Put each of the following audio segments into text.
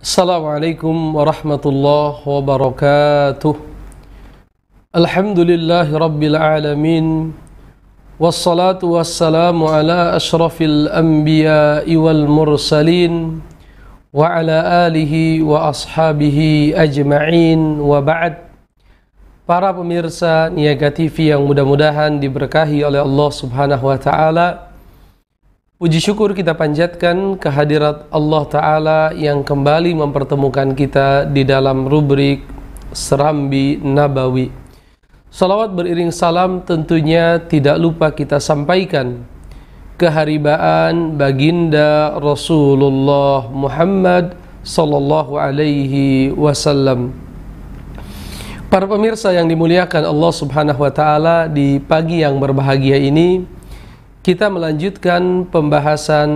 السلام عليكم ورحمة الله وبركاته الحمد لله رب العالمين والصلاة والسلام على أشرف الأنبياء والمرسلين وعلى آله وأصحابه أجمعين وبعد Para pemirsa Niaga TV yang mudah-mudahan diberkahi oleh Allah Subhanahu wa taala. Puji syukur kita panjatkan kehadirat Allah Ta'ala yang kembali mempertemukan kita di dalam rubrik Serambi Nabawi. Salawat beriring salam tentunya tidak lupa kita sampaikan keharibaan baginda Rasulullah Muhammad sallallahu alaihi wasallam. Para pemirsa yang dimuliakan Allah Subhanahu wa taala di pagi yang berbahagia ini, kita melanjutkan pembahasan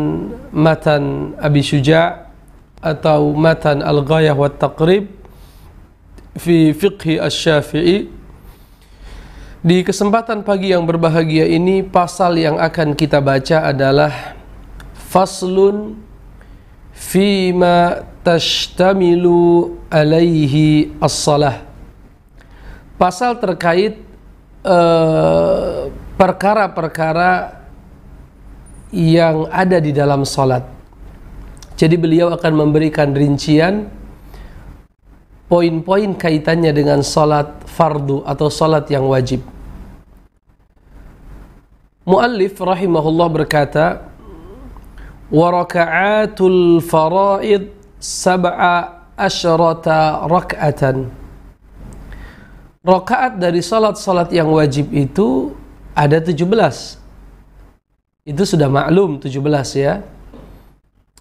matan Abi Syuja' atau matan Al-Ghayah wa Taqrib fi fiqhi Asy-Syafi'i. Di kesempatan pagi yang berbahagia ini pasal yang akan kita baca adalah faslun fima tashtamilu alaihi as-salah. Pasal terkait eh, perkara-perkara uh, perkara -perkara yang ada di dalam salat. Jadi beliau akan memberikan rincian poin-poin kaitannya dengan salat fardu atau salat yang wajib. Muallif rahimahullah berkata, "Wa raka'atul fara'id sab'a asyrata rak'atan." dari salat-salat yang wajib itu ada 17 itu sudah maklum 17 ya.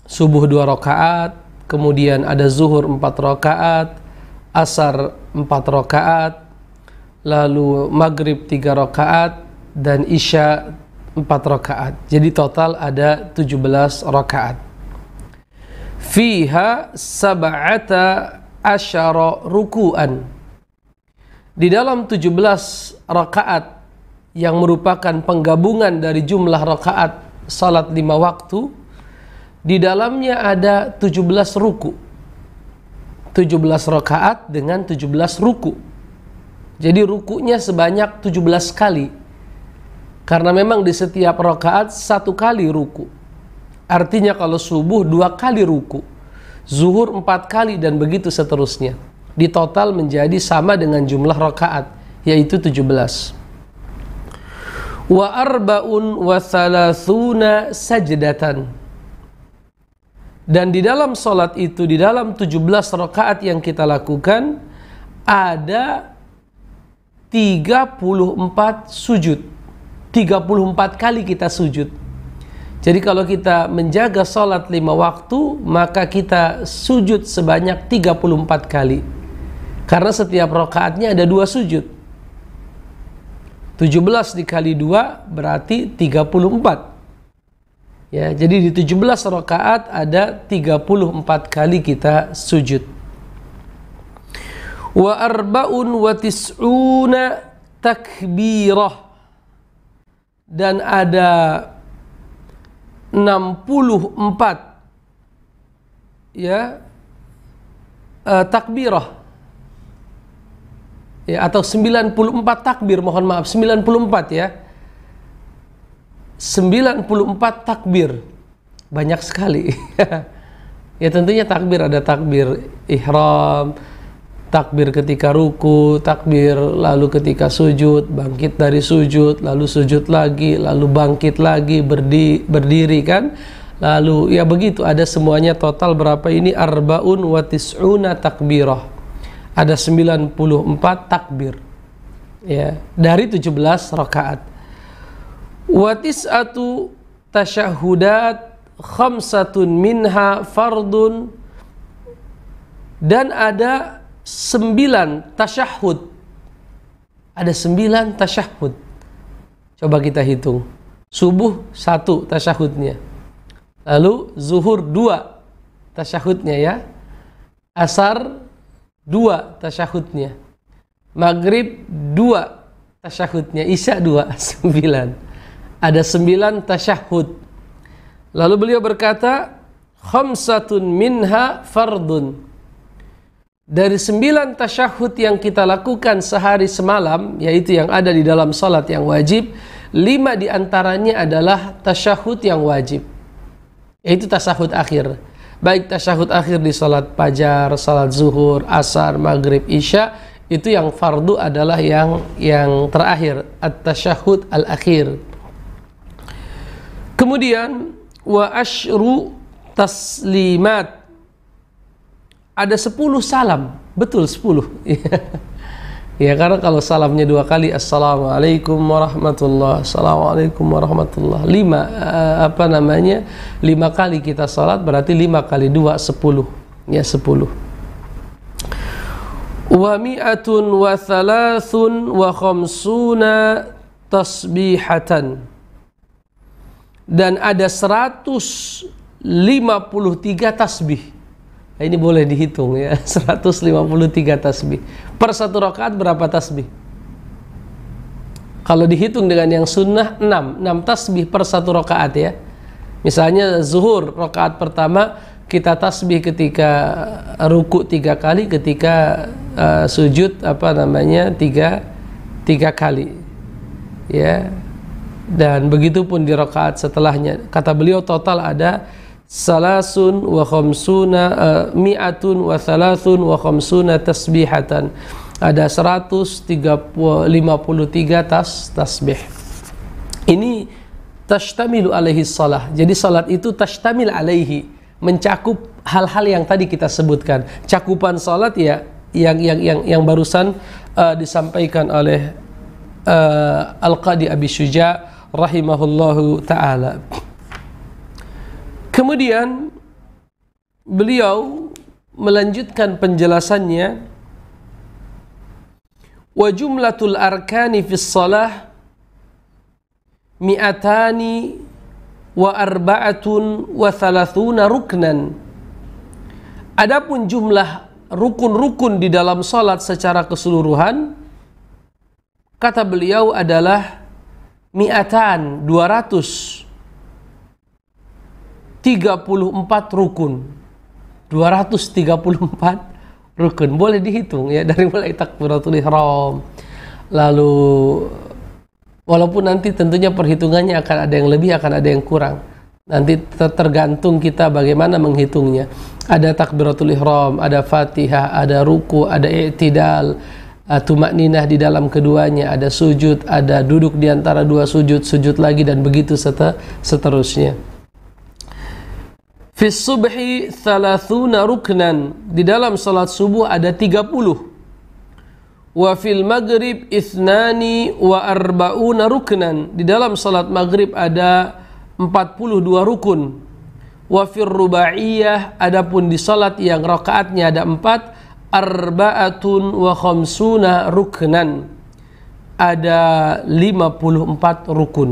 Subuh dua rakaat, kemudian ada zuhur empat rakaat, asar empat rakaat, lalu maghrib tiga rakaat dan isya empat rakaat. Jadi total ada 17 rakaat. Fiha sab'ata asyara ruku'an. Di dalam 17 rakaat yang merupakan penggabungan dari jumlah rakaat salat lima waktu di dalamnya ada 17 ruku 17 rakaat dengan 17 ruku jadi rukunya sebanyak 17 kali karena memang di setiap rakaat satu kali ruku artinya kalau subuh dua kali ruku zuhur empat kali dan begitu seterusnya di total menjadi sama dengan jumlah rakaat yaitu 17 belas wa arbaun wa thalathuna sajdatan dan di dalam solat itu di dalam tujuh belas rakaat yang kita lakukan ada tiga puluh empat sujud tiga puluh empat kali kita sujud jadi kalau kita menjaga solat lima waktu maka kita sujud sebanyak tiga puluh empat kali karena setiap rakaatnya ada dua sujud 17 dikali 2 berarti 34. Ya, jadi di 17 rakaat ada 34 kali kita sujud. Wa arba'un wa tis'una takbirah. Dan ada 64 ya uh, takbirah ya atau 94 takbir mohon maaf 94 ya 94 takbir banyak sekali ya tentunya takbir ada takbir ihram takbir ketika ruku, takbir lalu ketika sujud, bangkit dari sujud, lalu sujud lagi, lalu bangkit lagi, berdi, berdiri kan. Lalu ya begitu ada semuanya total berapa ini arbaun wa tis'una takbirah ada 94 takbir ya dari 17 rakaat wa atu tasyahudat khamsatun minha fardun dan ada sembilan tasyahud ada sembilan tasyahud coba kita hitung subuh satu tasyahudnya lalu zuhur dua tasyahudnya ya asar dua tasyahudnya maghrib dua tasyahudnya isya dua sembilan ada sembilan tasyahud lalu beliau berkata khamsatun minha fardun dari sembilan tasyahud yang kita lakukan sehari semalam yaitu yang ada di dalam salat yang wajib lima diantaranya adalah tasyahud yang wajib yaitu tasyahud akhir baik tasyahud akhir di salat pajar, salat zuhur, asar, maghrib, isya itu yang fardu adalah yang yang terakhir at-tasyahud al-akhir. Kemudian wa ashru taslimat ada sepuluh salam, betul sepuluh Ya karena kalau salamnya dua kali Assalamualaikum warahmatullah Assalamualaikum warahmatullah Lima uh, apa namanya Lima kali kita salat berarti lima kali dua sepuluh Ya sepuluh Wa mi'atun wa thalathun wa khamsuna tasbihatan Dan ada seratus lima puluh tiga tasbih ini boleh dihitung ya, 153 tasbih. Per satu rakaat berapa tasbih? Kalau dihitung dengan yang sunnah 6, 6 tasbih per satu rakaat ya. Misalnya zuhur rakaat pertama kita tasbih ketika eh, ruku tiga kali, ketika uh, sujud apa namanya tiga tiga kali, ya. Dan begitu pun di rakaat setelahnya. Kata beliau total ada salasun wa khamsuna eh, mi'atun wa salasun wa khamsuna tasbihatan ada 153 tas tasbih ini tashtamilu alaihi salah jadi salat itu tashtamil alaihi mencakup hal-hal yang tadi kita sebutkan cakupan salat ya yang yang yang yang barusan uh, disampaikan oleh uh, Al-Qadi Abi Syuja rahimahullahu taala Kemudian beliau melanjutkan penjelasannya wa jumlatul arkani fis salah mi'atani wa arba'atun wa thalathuna ruknan Adapun jumlah rukun-rukun di dalam salat secara keseluruhan kata beliau adalah mi'atan 200 34 rukun 234 rukun boleh dihitung ya dari mulai takbiratul ihram lalu walaupun nanti tentunya perhitungannya akan ada yang lebih akan ada yang kurang nanti tergantung kita bagaimana menghitungnya ada takbiratul ihram ada fatihah ada ruku ada i'tidal tumak uh, tumakninah di dalam keduanya, ada sujud, ada duduk di antara dua sujud, sujud lagi dan begitu seterusnya. Fi subhi thalathuna ruknan. Di dalam salat subuh ada 30. Wa fil maghrib ithnani wa arba'una ruknan. Di dalam salat maghrib ada 42 rukun. Wa fil rubaiyah adapun di salat yang rakaatnya ada 4 arba'atun wa khamsuna ruknan. Ada 54 rukun.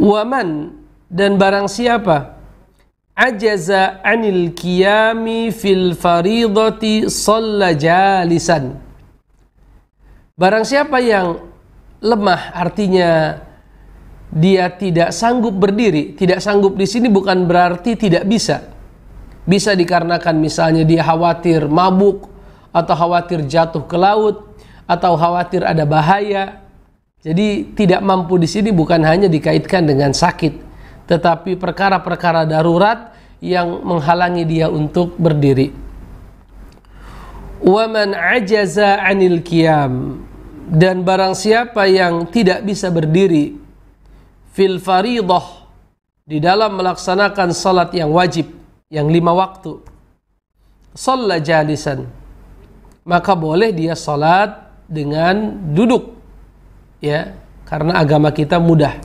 Waman dan barang siapa ajaza anil qiyami fil faridati shalla jalisan barang siapa yang lemah artinya dia tidak sanggup berdiri tidak sanggup di sini bukan berarti tidak bisa bisa dikarenakan misalnya dia khawatir mabuk atau khawatir jatuh ke laut atau khawatir ada bahaya jadi tidak mampu di sini bukan hanya dikaitkan dengan sakit tetapi perkara-perkara darurat yang menghalangi dia untuk berdiri. Waman ajaza anil qiyam dan barang siapa yang tidak bisa berdiri fil faridah di dalam melaksanakan salat yang wajib yang lima waktu salla jalisan maka boleh dia salat dengan duduk ya karena agama kita mudah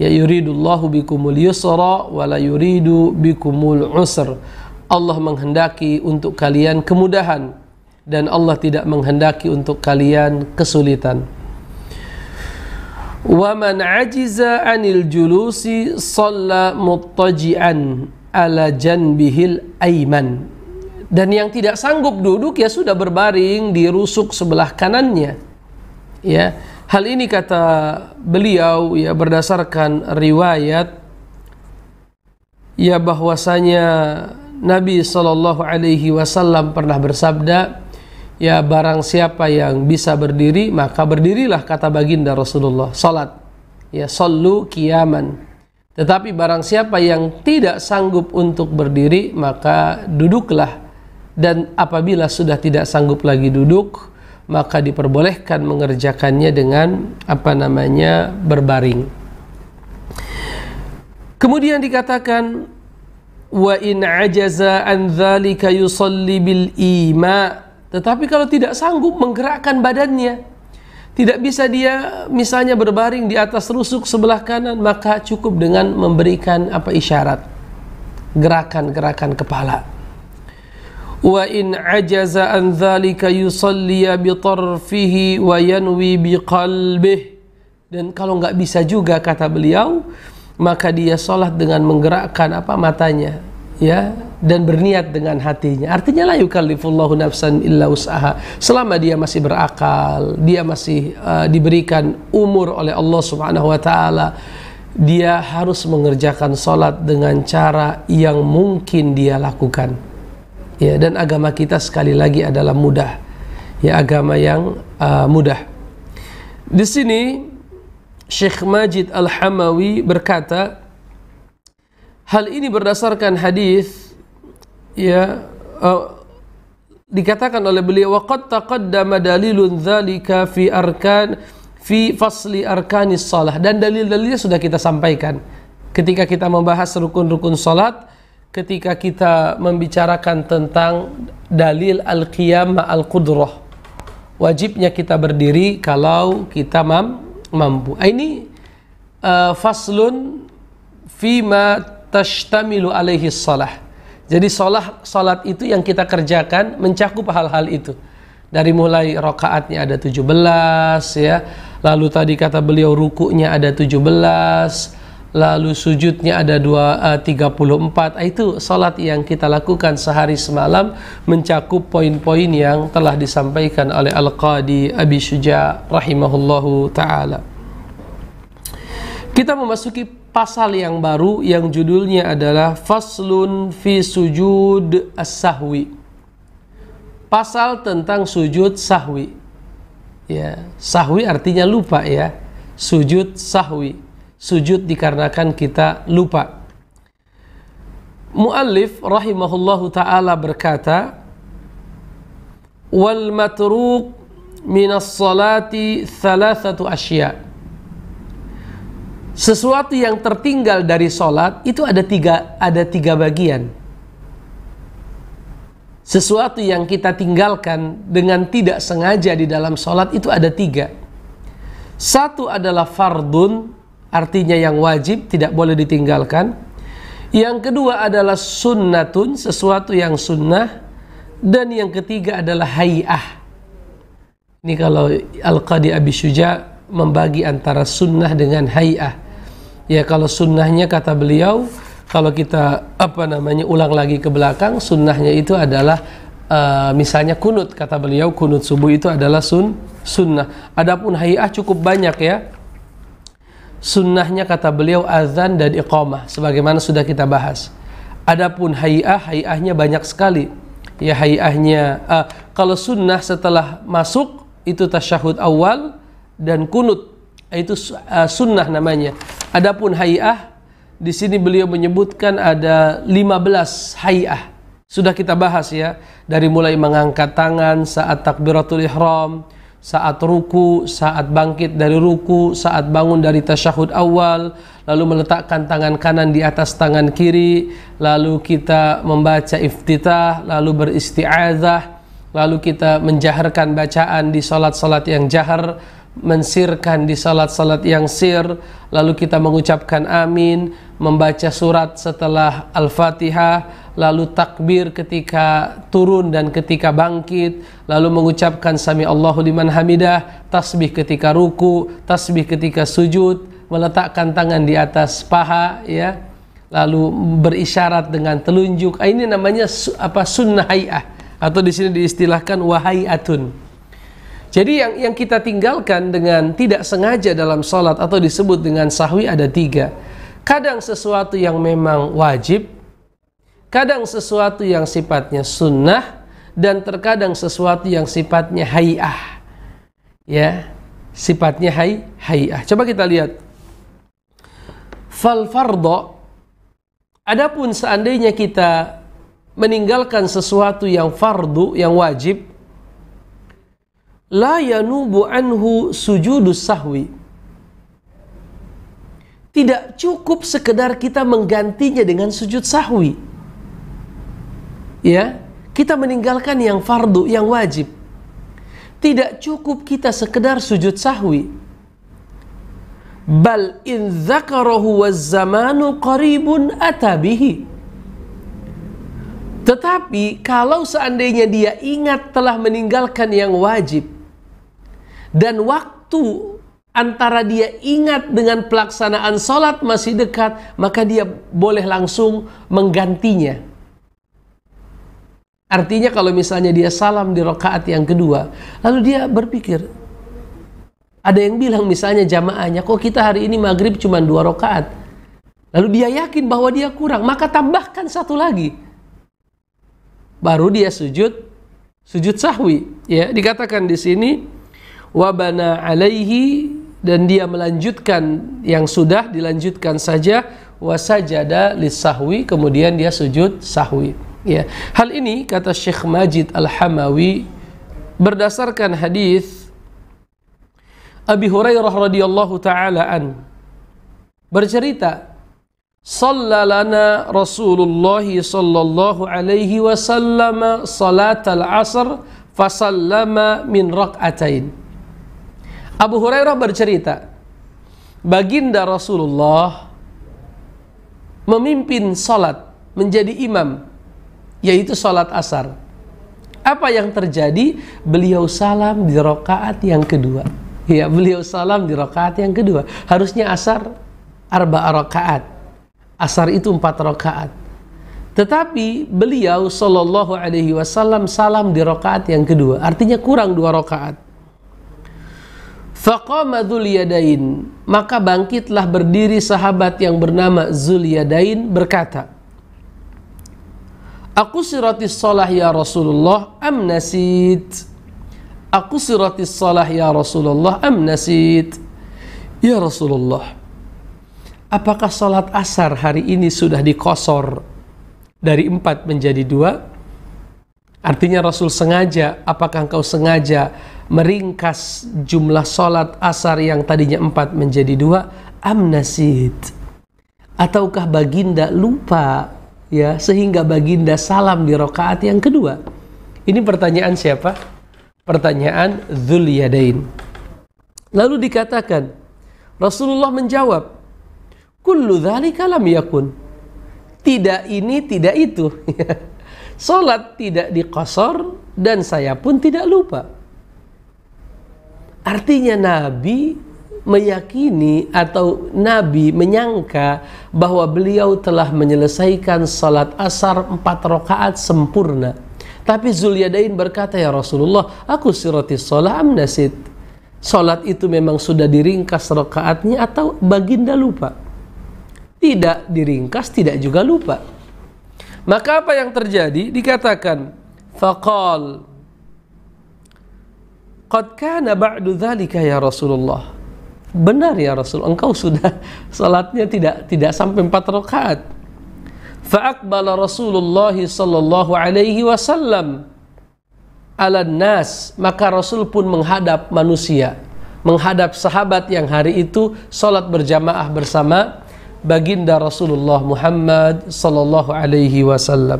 ya yuridullahu bikumul yusra wa la yuridu bikumul usr. Allah menghendaki untuk kalian kemudahan dan Allah tidak menghendaki untuk kalian kesulitan. Wa man ajiza anil julusi shalla muttaji'an ala janbihil aiman. Dan yang tidak sanggup duduk ya sudah berbaring di rusuk sebelah kanannya. Ya. Hal ini kata beliau ya berdasarkan riwayat ya bahwasanya Nabi Shallallahu Alaihi Wasallam pernah bersabda ya barang siapa yang bisa berdiri maka berdirilah kata baginda Rasulullah salat ya sallu kiaman tetapi barang siapa yang tidak sanggup untuk berdiri maka duduklah dan apabila sudah tidak sanggup lagi duduk maka diperbolehkan mengerjakannya dengan apa namanya berbaring. Kemudian dikatakan wa in ajaza an dzalika yusalli bil ima. Tetapi kalau tidak sanggup menggerakkan badannya, tidak bisa dia misalnya berbaring di atas rusuk sebelah kanan, maka cukup dengan memberikan apa isyarat gerakan-gerakan kepala wa in ajaza an dhalika yusalliya bitarfihi wa yanwi dan kalau nggak bisa juga kata beliau maka dia sholat dengan menggerakkan apa matanya ya dan berniat dengan hatinya artinya la yukallifullahu nafsan illa usaha selama dia masih berakal dia masih uh, diberikan umur oleh Allah Subhanahu wa taala dia harus mengerjakan sholat dengan cara yang mungkin dia lakukan ya dan agama kita sekali lagi adalah mudah ya agama yang uh, mudah di sini Syekh Majid Al Hamawi berkata hal ini berdasarkan hadis ya uh, dikatakan oleh beliau waqad taqaddama dalilun dzalika fi arkan fi fasli arkanis salah dan dalil-dalilnya sudah kita sampaikan ketika kita membahas rukun-rukun salat ketika kita membicarakan tentang dalil al-qiyam al-qudrah. Wajibnya kita berdiri kalau kita mam mampu. Ah, ini uh, faslun fima tashtamilu alaihi salah. Jadi salah salat itu yang kita kerjakan mencakup hal-hal itu. Dari mulai rokaatnya ada 17 ya. Lalu tadi kata beliau rukunya ada 17 lalu sujudnya ada dua, eh, uh, 34 ah, itu salat yang kita lakukan sehari semalam mencakup poin-poin yang telah disampaikan oleh Al-Qadi Abi Syuja rahimahullahu taala kita memasuki pasal yang baru yang judulnya adalah Faslun fi sujud as-sahwi pasal tentang sujud sahwi ya sahwi artinya lupa ya sujud sahwi sujud dikarenakan kita lupa. Muallif rahimahullahu taala berkata, "Wal matruk minas salati thalathatu asya." Sesuatu yang tertinggal dari salat itu ada tiga ada tiga bagian. Sesuatu yang kita tinggalkan dengan tidak sengaja di dalam salat itu ada tiga. Satu adalah fardun, artinya yang wajib tidak boleh ditinggalkan. Yang kedua adalah sunnatun, sesuatu yang sunnah. Dan yang ketiga adalah hayah. Ini kalau Al-Qadi Abi Syuja membagi antara sunnah dengan hayah. Ya kalau sunnahnya kata beliau, kalau kita apa namanya ulang lagi ke belakang, sunnahnya itu adalah uh, misalnya kunut kata beliau kunut subuh itu adalah sun sunnah. Adapun hayah cukup banyak ya sunnahnya kata beliau azan dan iqamah sebagaimana sudah kita bahas. Adapun hayah, hayahnya banyak sekali. Ya hayahnya uh, kalau sunnah setelah masuk itu tasyahud awal dan kunut itu uh, sunnah namanya. Adapun hayah di sini beliau menyebutkan ada 15 hayah. Sudah kita bahas ya dari mulai mengangkat tangan saat takbiratul ihram, saat ruku, saat bangkit dari ruku, saat bangun dari tasyahud awal, lalu meletakkan tangan kanan di atas tangan kiri, lalu kita membaca iftitah, lalu beristi'adzah, lalu kita menjaharkan bacaan di salat-salat yang jahar, mensirkan di salat-salat yang sir lalu kita mengucapkan amin membaca surat setelah al-fatihah lalu takbir ketika turun dan ketika bangkit lalu mengucapkan sami Allahu liman hamidah tasbih ketika ruku tasbih ketika sujud meletakkan tangan di atas paha ya lalu berisyarat dengan telunjuk ah, ini namanya apa sunnah hayah atau di sini diistilahkan wahai atun. Jadi yang yang kita tinggalkan dengan tidak sengaja dalam sholat atau disebut dengan sahwi ada tiga. Kadang sesuatu yang memang wajib, kadang sesuatu yang sifatnya sunnah, dan terkadang sesuatu yang sifatnya hayah. Ya, sifatnya hay hayah. Coba kita lihat. Fal fardo. Adapun seandainya kita meninggalkan sesuatu yang fardu, yang wajib, la yanubu anhu sujudus sahwi. Tidak cukup sekedar kita menggantinya dengan sujud sahwi. Ya, kita meninggalkan yang fardu, yang wajib. Tidak cukup kita sekedar sujud sahwi. Bal in dzakarahu zamanu qaribun atabihi. Tetapi kalau seandainya dia ingat telah meninggalkan yang wajib dan waktu antara dia ingat dengan pelaksanaan sholat masih dekat, maka dia boleh langsung menggantinya. Artinya kalau misalnya dia salam di rokaat yang kedua, lalu dia berpikir, ada yang bilang misalnya jamaahnya, kok kita hari ini maghrib cuma dua rokaat. Lalu dia yakin bahwa dia kurang, maka tambahkan satu lagi. Baru dia sujud, sujud sahwi. Ya, dikatakan di sini, wabana alaihi dan dia melanjutkan yang sudah dilanjutkan saja wasajada lisahwi kemudian dia sujud sahwi ya hal ini kata Syekh Majid Al-Hamawi berdasarkan hadis Abi Hurairah radhiyallahu taala an bercerita Sallalana Rasulullah sallallahu alaihi wasallam al asr fasallama min rak'atain Abu Hurairah bercerita, baginda Rasulullah memimpin salat menjadi imam, yaitu salat asar. Apa yang terjadi? Beliau salam di rokaat yang kedua. Ya, beliau salam di rokaat yang kedua. Harusnya asar arba rokaat. Asar itu empat rokaat. Tetapi beliau Shallallahu Alaihi Wasallam salam di rokaat yang kedua, artinya kurang dua rokaat. Faqama Zuliyadain Maka bangkitlah berdiri sahabat yang bernama Zuliyadain berkata Aku sirati salah ya Rasulullah am nasid Aku sirati salah ya Rasulullah am nasid Ya Rasulullah Apakah salat asar hari ini sudah dikosor dari empat menjadi dua? Artinya Rasul sengaja, apakah engkau sengaja meringkas jumlah sholat asar yang tadinya empat menjadi dua amnasid ataukah baginda lupa ya sehingga baginda salam di rokaat yang kedua ini pertanyaan siapa pertanyaan Yadain lalu dikatakan Rasulullah menjawab kullu dhalika lam yakun tidak ini tidak itu solat tidak dikosor dan saya pun tidak lupa Artinya Nabi meyakini atau Nabi menyangka bahwa beliau telah menyelesaikan salat asar empat rakaat sempurna. Tapi Zulyadain berkata, Ya Rasulullah, aku sirati sholat amnasid. Salat itu memang sudah diringkas rakaatnya atau baginda lupa? Tidak diringkas, tidak juga lupa. Maka apa yang terjadi? Dikatakan, Fakal Qad kana ba'du dzalika ya Rasulullah. Benar ya Rasul, engkau sudah salatnya tidak tidak sampai 4 rakaat. Faakbala Rasulullah sallallahu alaihi wasallam ala nas, maka Rasul pun menghadap manusia, menghadap sahabat yang hari itu salat berjamaah bersama baginda Rasulullah Muhammad sallallahu alaihi wasallam.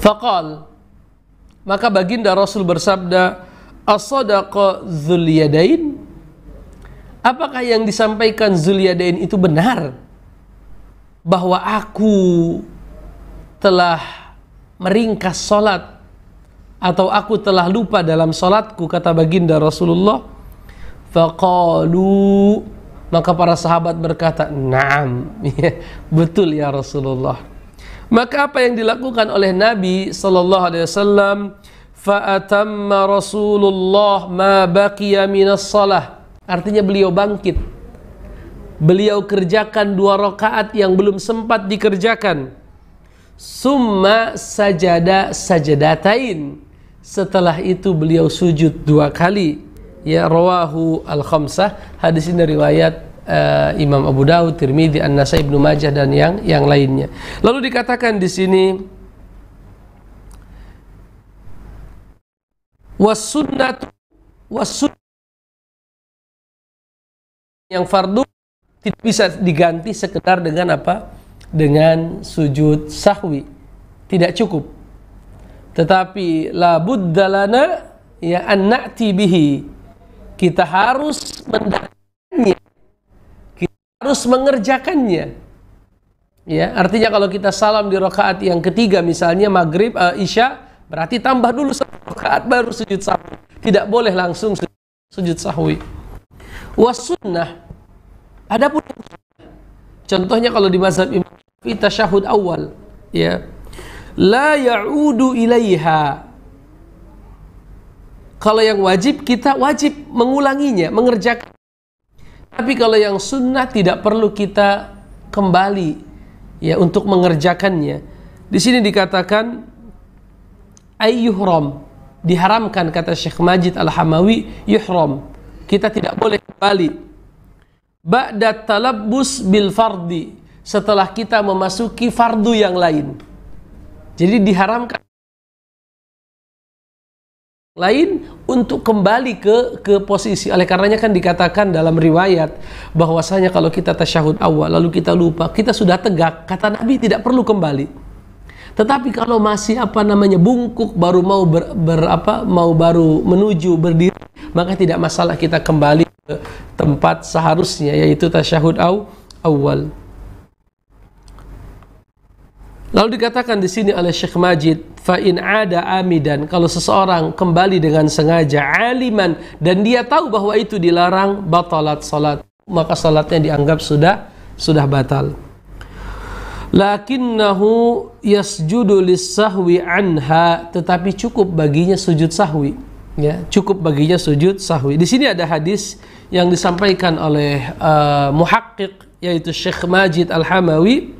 Faqal maka baginda Rasul bersabda, asadaqa zulyadain apakah yang disampaikan zulyadain itu benar bahwa aku telah meringkas salat atau aku telah lupa dalam salatku kata baginda Rasulullah faqalu maka para sahabat berkata na'am betul ya Rasulullah maka apa yang dilakukan oleh Nabi saw fa'atamma Rasulullah ma baqiya minas salah. Artinya beliau bangkit. Beliau kerjakan dua rakaat yang belum sempat dikerjakan. Summa sajada sajadatain. Setelah itu beliau sujud dua kali. Ya rawahu al-khamsah. Hadis ini riwayat uh, Imam Abu Dawud, Tirmidzi, An-Nasai, Ibnu Majah dan yang yang lainnya. Lalu dikatakan di sini wasunnatu wasun yang fardu tidak bisa diganti sekedar dengan apa? Dengan sujud sahwi. Tidak cukup. Tetapi la buddalana ya annati bihi. Kita harus mendatangnya. Kita harus mengerjakannya. Ya, artinya kalau kita salam di rakaat yang ketiga misalnya maghrib uh, isya Berarti tambah dulu satu baru sujud sahwi. Tidak boleh langsung sujud, sujud sahwi. ada pun contohnya kalau di mazhab Imam Syafi'i tasyahud awal, ya. La ya'udu ilaiha. Kalau yang wajib kita wajib mengulanginya, mengerjakan. Tapi kalau yang sunnah tidak perlu kita kembali ya untuk mengerjakannya. Di sini dikatakan ay diharamkan kata Syekh Majid Al-Hamawi yuhram kita tidak boleh kembali ba'da talabbus bil fardi setelah kita memasuki fardu yang lain jadi diharamkan lain untuk kembali ke ke posisi oleh karenanya kan dikatakan dalam riwayat bahwasanya kalau kita tasyahud awal lalu kita lupa kita sudah tegak kata Nabi tidak perlu kembali tetapi kalau masih apa namanya bungkuk baru mau ber, ber apa mau baru menuju berdiri maka tidak masalah kita kembali ke tempat seharusnya yaitu tasyahud aw, awal. Lalu dikatakan di sini oleh Syekh Majid, fa in ada amidan kalau seseorang kembali dengan sengaja aliman dan dia tahu bahwa itu dilarang batalat salat, maka salatnya dianggap sudah sudah batal. Lakinnahu yasjudu sahwi anha tetapi cukup baginya sujud sahwi ya cukup baginya sujud sahwi di sini ada hadis yang disampaikan oleh uh, muhakkik yaitu Syekh Majid Al-Hamawi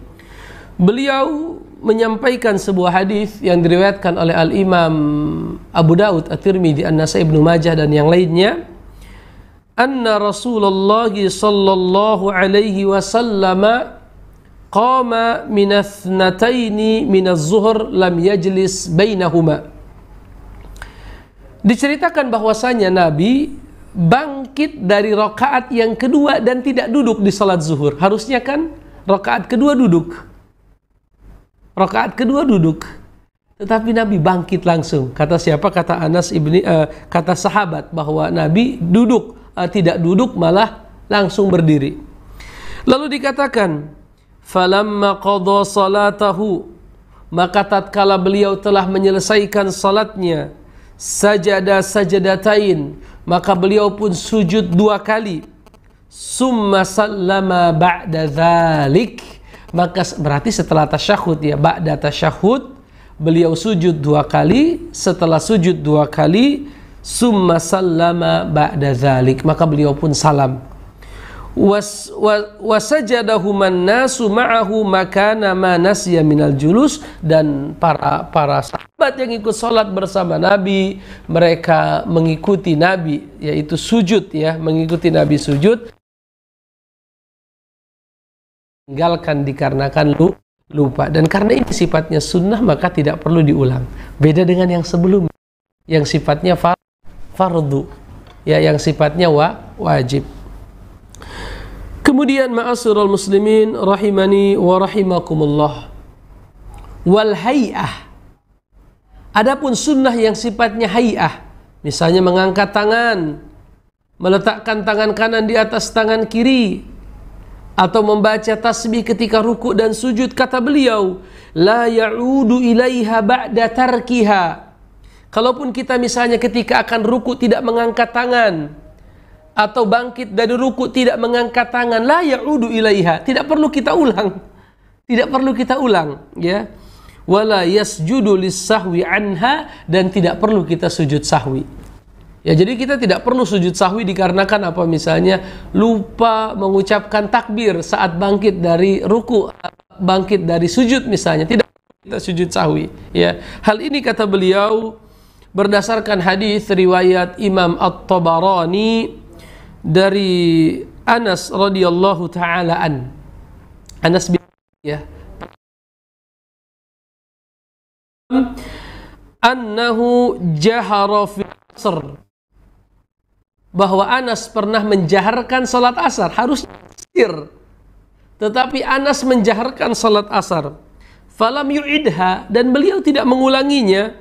beliau menyampaikan sebuah hadis yang diriwayatkan oleh Al Imam Abu Daud, At-Tirmidzi, An-Nasai, Ibnu Majah dan yang lainnya anna Rasulullah sallallahu alaihi wasallam qama minathnataini minaz-zuhr lam yajlis bainahuma Diceritakan bahwasanya Nabi bangkit dari rokaat yang kedua dan tidak duduk di salat zuhur. Harusnya kan rokaat kedua duduk. Rokaat kedua duduk. Tetapi Nabi bangkit langsung. Kata siapa? Kata Anas ibni uh, kata sahabat bahwa Nabi duduk uh, tidak duduk malah langsung berdiri. Lalu dikatakan falamma qadha salatahu maka tatkala beliau telah menyelesaikan salatnya sajada sajadatain maka beliau pun sujud dua kali summa sallama ba'da dzalik maka berarti setelah tasyahud ya ba'da tasyahud beliau sujud dua kali setelah sujud dua kali summa sallama ba'da dzalik maka beliau pun salam was wasajadahu man nasu ma'ahu makana ma nasiya minal julus dan para para sahabat yang ikut salat bersama Nabi mereka mengikuti Nabi yaitu sujud ya mengikuti Nabi sujud tinggalkan dikarenakan lu lupa dan karena ini sifatnya sunnah maka tidak perlu diulang beda dengan yang sebelum yang sifatnya far, fardu ya yang sifatnya wa, wajib Kemudian ma'asirul muslimin rahimani wa rahimakumullah. Wal hay'ah. Adapun sunnah yang sifatnya hay'ah, misalnya mengangkat tangan, meletakkan tangan kanan di atas tangan kiri, atau membaca tasbih ketika ruku dan sujud kata beliau, la ya'udu ilaiha ba'da tarkiha. Kalaupun kita misalnya ketika akan ruku tidak mengangkat tangan, atau bangkit dari ruku tidak mengangkat tangan la ya'udu ilaiha tidak perlu kita ulang tidak perlu kita ulang ya wala yasjudu lisahwi anha dan tidak perlu kita sujud sahwi ya jadi kita tidak perlu sujud sahwi dikarenakan apa misalnya lupa mengucapkan takbir saat bangkit dari ruku bangkit dari sujud misalnya tidak perlu kita sujud sahwi ya hal ini kata beliau berdasarkan hadis riwayat Imam At-Tabarani dari Anas radhiyallahu taala an Anas bin ya annahu jahara fi asr bahwa Anas pernah menjaharkan salat asar harus sir tetapi Anas menjaharkan salat asar falam yu'idha dan beliau tidak mengulanginya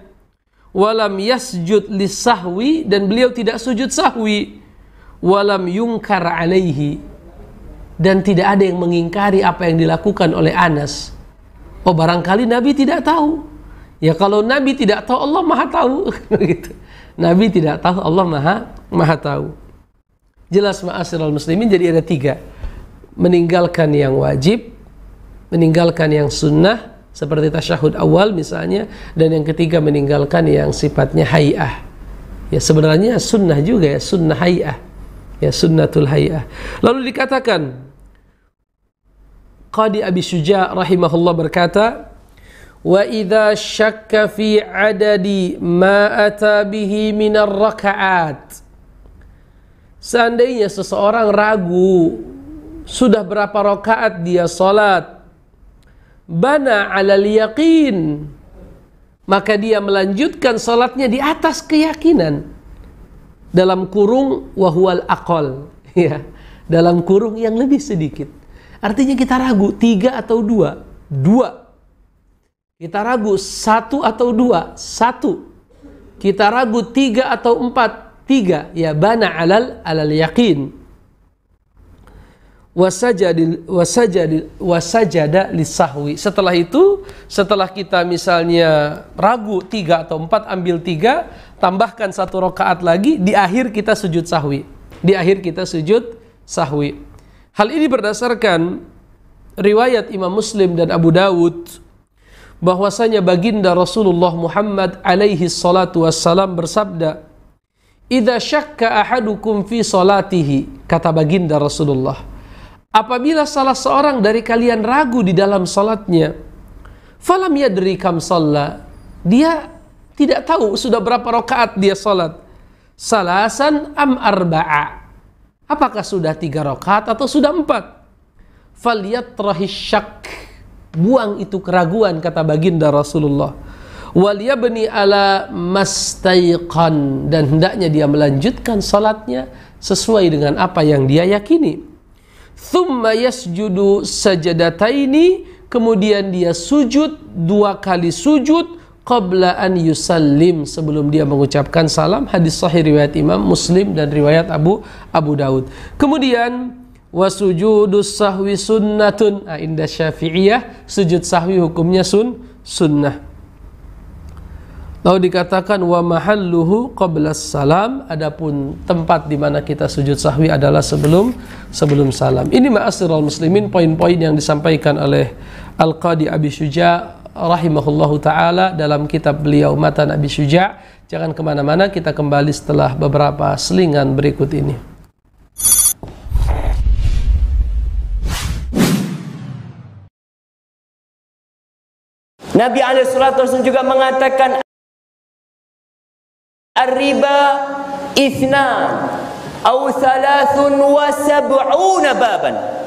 walam yasjud lisahwi dan beliau tidak sujud sahwi walam yungkar alaihi dan tidak ada yang mengingkari apa yang dilakukan oleh Anas oh barangkali Nabi tidak tahu ya kalau Nabi tidak tahu Allah maha tahu gitu Nabi tidak tahu Allah maha maha tahu jelas maasirul muslimin jadi ada tiga meninggalkan yang wajib meninggalkan yang sunnah seperti tasyahud awal misalnya dan yang ketiga meninggalkan yang sifatnya hayah ya sebenarnya sunnah juga ya sunnah hayah ya sunnatul hayah lalu dikatakan Qadi Abi Suja rahimahullah berkata wa idza syakka fi adadi ma ata bihi min rakaat seandainya seseorang ragu sudah berapa rakaat dia salat bana alal yaqin maka dia melanjutkan salatnya di atas keyakinan dalam kurung wahwal akol ya dalam kurung yang lebih sedikit artinya kita ragu tiga atau dua dua kita ragu satu atau dua satu kita ragu tiga atau empat tiga ya bana alal alal yakin wasajadil wasajadil wasajada lisahwi setelah itu setelah kita misalnya ragu tiga atau empat ambil tiga tambahkan satu rokaat lagi di akhir kita sujud sahwi di akhir kita sujud sahwi hal ini berdasarkan riwayat Imam Muslim dan Abu Dawud bahwasanya baginda Rasulullah Muhammad alaihi salatu wassalam bersabda Idza syakka ahadukum fi salatihi kata baginda Rasulullah Apabila salah seorang dari kalian ragu di dalam salatnya falam yadri kam salla dia tidak tahu sudah berapa rakaat dia salat. Salasan am arba'a. Apakah sudah tiga rakaat atau sudah empat? Falyatrahis syak. Buang itu keraguan kata baginda Rasulullah. Waliyabni ala mastayqan. dan hendaknya dia melanjutkan salatnya sesuai dengan apa yang dia yakini. Thumma yasjudu sajadataini kemudian dia sujud dua kali sujud qabla an yusallim sebelum dia mengucapkan salam hadis sahih riwayat Imam Muslim dan riwayat Abu Abu Daud. Kemudian wasujudus sahwi sunnatun. Nah, indah Syafi'iyah sujud sahwi hukumnya sun sunnah. Lalu dikatakan wa mahalluhu qabla salam adapun tempat di mana kita sujud sahwi adalah sebelum sebelum salam. Ini ma'asirul muslimin poin-poin yang disampaikan oleh Al-Qadi Abi Syuja rahimahullahu taala dalam kitab beliau Mata Nabi Syuja. Jangan kemana-mana, kita kembali setelah beberapa selingan berikut ini. Nabi Alaihissalam juga mengatakan Ar-riba ithnan Atau thalathun wa sab'una baban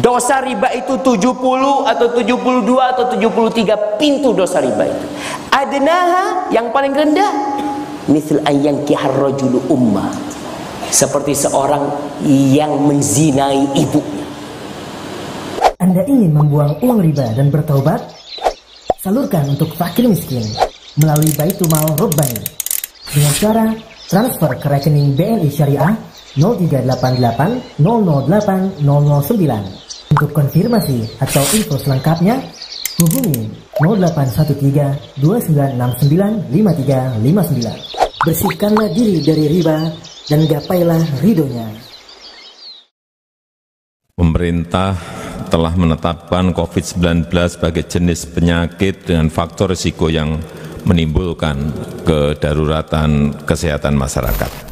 Dosa riba itu 70 atau 72 atau 73 pintu dosa riba itu. Adnaha yang paling rendah misal ayang kihar umma, ummah. Seperti seorang yang menzinai ibunya. Anda ingin membuang uang riba dan bertaubat? Salurkan untuk fakir miskin melalui Baitul Mal Robbani dengan cara transfer ke rekening BNI Syariah 0388 008 Untuk konfirmasi atau info selengkapnya, hubungi 0813 2969 5359. Bersihkanlah diri dari riba dan gapailah ridhonya. Pemerintah telah menetapkan COVID-19 sebagai jenis penyakit dengan faktor risiko yang menimbulkan kedaruratan kesehatan masyarakat.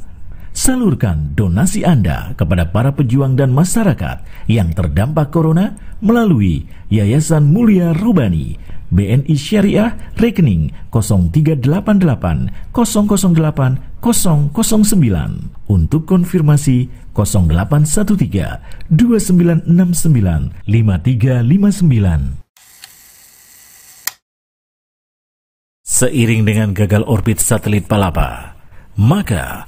Salurkan donasi Anda kepada para pejuang dan masyarakat yang terdampak corona melalui Yayasan Mulia Robani BNI Syariah rekening 0388 008 009 untuk konfirmasi 0813 2969 5359 Seiring dengan gagal orbit satelit Palapa, maka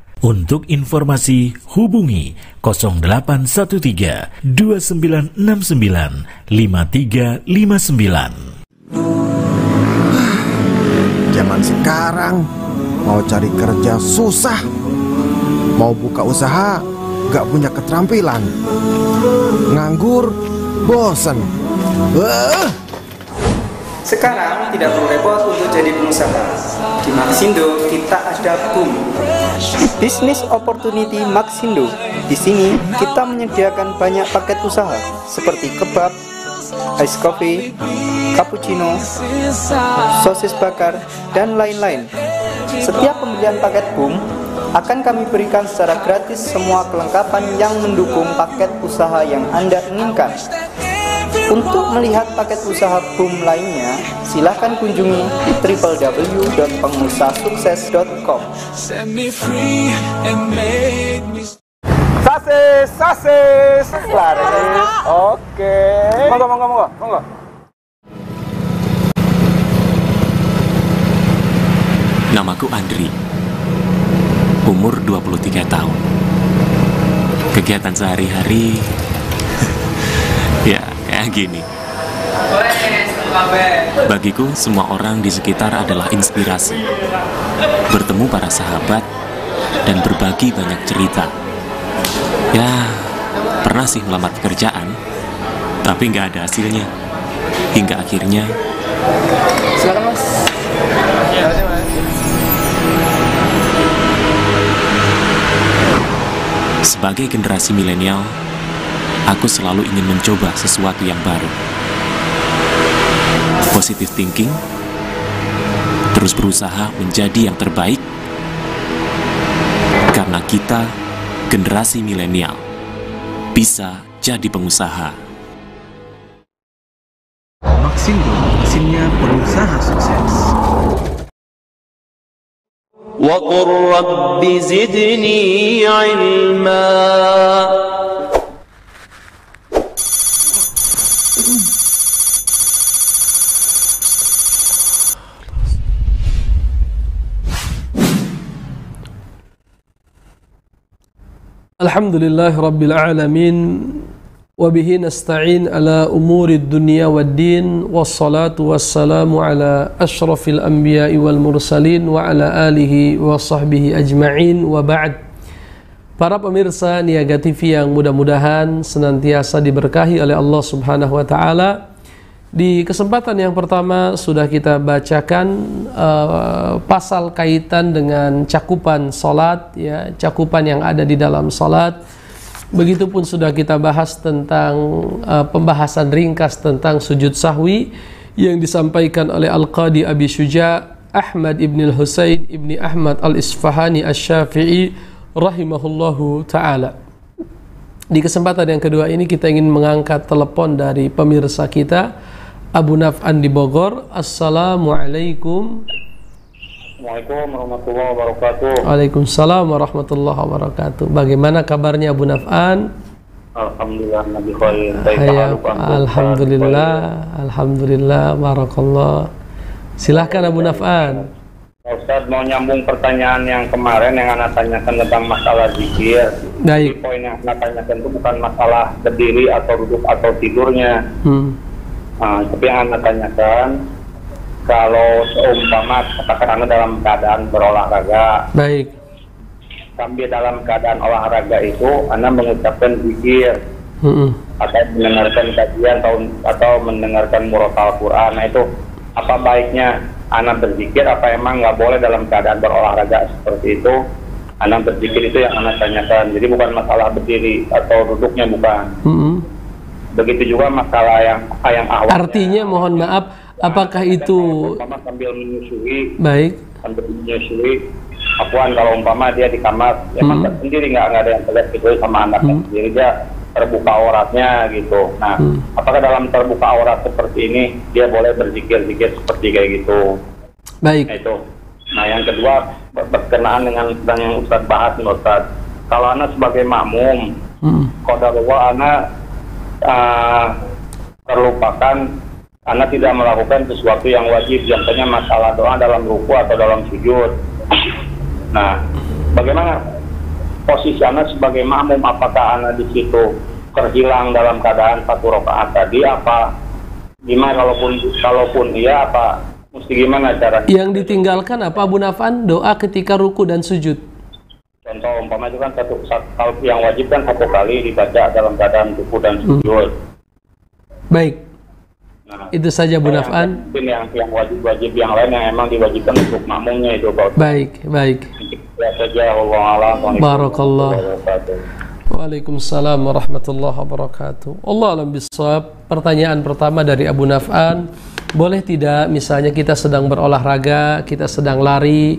untuk informasi hubungi 0813 2969 5359. Zaman sekarang mau cari kerja susah. Mau buka usaha gak punya keterampilan. Nganggur bosen. Uh! Sekarang tidak perlu repot untuk jadi pengusaha. Di Maxindo kita ada boom. Business Opportunity Maxindo. Di sini kita menyediakan banyak paket usaha seperti kebab, ice coffee, cappuccino, sosis bakar, dan lain-lain. Setiap pembelian paket boom akan kami berikan secara gratis semua kelengkapan yang mendukung paket usaha yang Anda inginkan untuk melihat paket usaha boom lainnya, silahkan kunjungi www.pengusahasukses.com Sasis, sasis, laris, oke Monggo, monggo, monggo, monggo Namaku Andri Umur 23 tahun Kegiatan sehari-hari gini. Bagiku, semua orang di sekitar adalah inspirasi. Bertemu para sahabat dan berbagi banyak cerita. Ya, pernah sih melamar pekerjaan, tapi nggak ada hasilnya. Hingga akhirnya... Silakan, Mas. Sebagai generasi milenial, Aku selalu ingin mencoba sesuatu yang baru. Positive thinking, terus berusaha menjadi yang terbaik, karena kita, generasi milenial, bisa jadi pengusaha. Maksimum, maksimnya pengusaha sukses. وقل رب الحمد لله رب العالمين وبه نستعين على أمور الدنيا والدين والصلاة والسلام على أشرف الأنبياء والمرسلين وعلى آله وصحبه أجمعين وبعد Para pemirsa Niaga TV yang mudah-mudahan senantiasa diberkahi oleh Allah Subhanahu wa taala di kesempatan yang pertama sudah kita bacakan uh, pasal kaitan dengan cakupan salat ya, cakupan yang ada di dalam salat. Begitupun sudah kita bahas tentang uh, pembahasan ringkas tentang sujud sahwi yang disampaikan oleh Al-Qadi Abi Syuja Ahmad Ibn Al-Husain Ibn Ahmad Al-Isfahani Asy-Syafi'i rahimahullahu taala. Di kesempatan yang kedua ini kita ingin mengangkat telepon dari pemirsa kita Abu Naf'an di Bogor. Assalamualaikum. Waalaikumsalam warahmatullahi wabarakatuh. Waalaikumsalam warahmatullahi wabarakatuh. Bagaimana kabarnya Abu Naf'an? Alhamdulillah Nabi Khair. Ayah, Alhamdulillah, Alhamdulillah, Barakallah. Silahkan Abu Naf'an. Ustaz mau nyambung pertanyaan yang kemarin yang anak tanyakan tentang masalah zikir. Baik. poin yang anak tanyakan itu bukan masalah berdiri atau duduk atau tidurnya. Hmm Ah, tapi yang Anda tanyakan, kalau seumpama katakan Anda dalam keadaan berolahraga, baik. Sambil dalam keadaan olahraga itu, Anda mengucapkan zikir, mm -hmm. atau mendengarkan kajian atau, atau mendengarkan murat Al-Quran, nah itu apa baiknya anak berzikir apa emang nggak boleh dalam keadaan berolahraga seperti itu anak berzikir itu yang anak tanyakan jadi bukan masalah berdiri atau duduknya bukan mm -hmm. Begitu juga masalah yang yang awal. Ya. Artinya ya. mohon maaf, apakah nah, itu umpama sambil menyusui? Baik. Sambil menyusui Apuan kalau umpama dia di kamar ya kan hmm. sendiri nggak nggak ada yang terlihat gitu sama anaknya hmm. sendiri dia terbuka auratnya gitu. Nah, hmm. apakah dalam terbuka aurat seperti ini dia boleh berzikir-zikir seperti kayak gitu? Baik. Nah, itu. Nah, yang kedua berkenaan dengan yang Ustaz bahas nih Ustaz. Kalau anak sebagai makmum, hmm. kalau anak uh, terlupakan karena tidak melakukan sesuatu yang wajib contohnya masalah doa dalam ruku atau dalam sujud nah bagaimana posisi anak sebagai makmum apakah anak di situ terhilang dalam keadaan satu rakaat tadi apa gimana kalaupun kalaupun iya apa mesti gimana cara yang ditinggalkan apa Bu Nafan doa ketika ruku dan sujud contoh umpama itu kan satu, kalau yang wajib kan satu kali dibaca dalam keadaan buku dan sujud hmm. baik Nah, itu saja Bu Nafan. yang, yang yang wajib-wajib yang lain yang emang diwajibkan untuk makmumnya itu Pak. Baik, baik. Ya saja Allah Barakallah. Waalaikumsalam warahmatullahi wabarakatuh. Allah alam bisawab. Pertanyaan pertama dari Abu Naf'an, boleh tidak misalnya kita sedang berolahraga, kita sedang lari,